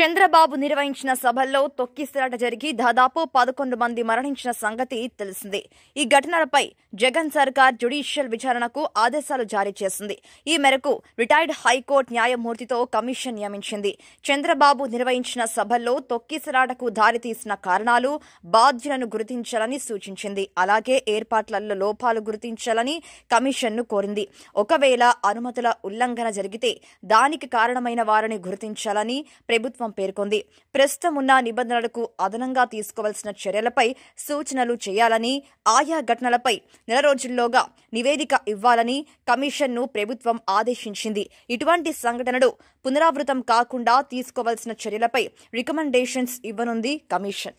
చంద్రబాబు నిర్వహించిన సభల్లో తొక్కిసలాట జరిగి దాదాపు పదకొండు మంది మరణించిన సంగతి తెలిసిందే ఈ ఘటనలపై జగన్ సర్కార్ జుడిషియల్ విచారణకు ఆదేశాలు జారీ చేసింది ఈ మేరకు రిటైర్డ్ హైకోర్టు న్యాయమూర్తితో కమిషన్ నియమించింది చంద్రబాబు నిర్వహించిన సభల్లో తొక్కిసలాటకు దారితీసిన కారణాలు బాధ్యులను గుర్తించాలని సూచించింది అలాగే ఏర్పాట్లలో లోపాలు గుర్తించాలని కమిషన్ను కోరింది ఒకవేళ అనుమతుల ఉల్లంఘన జరిగితే దానికి కారణమైన వారిని గుర్తించాలని ప్రభుత్వం ప్రభుత్వం పేర్కొంది ప్రస్తుతం ఉన్న నిబంధనలకు అదనంగా తీసుకోవాల్సిన చర్యలపై సూచనలు చేయాలని ఆయా ఘటనలపై నెల రోజుల్లోగా నివేదిక ఇవ్వాలని కమిషన్ను ప్రభుత్వం ఆదేశించింది ఇటువంటి సంఘటనలు పునరావృతం కాకుండా తీసుకోవాల్సిన చర్యలపై రికమెండేషన్స్ ఇవ్వనుంది కమిషన్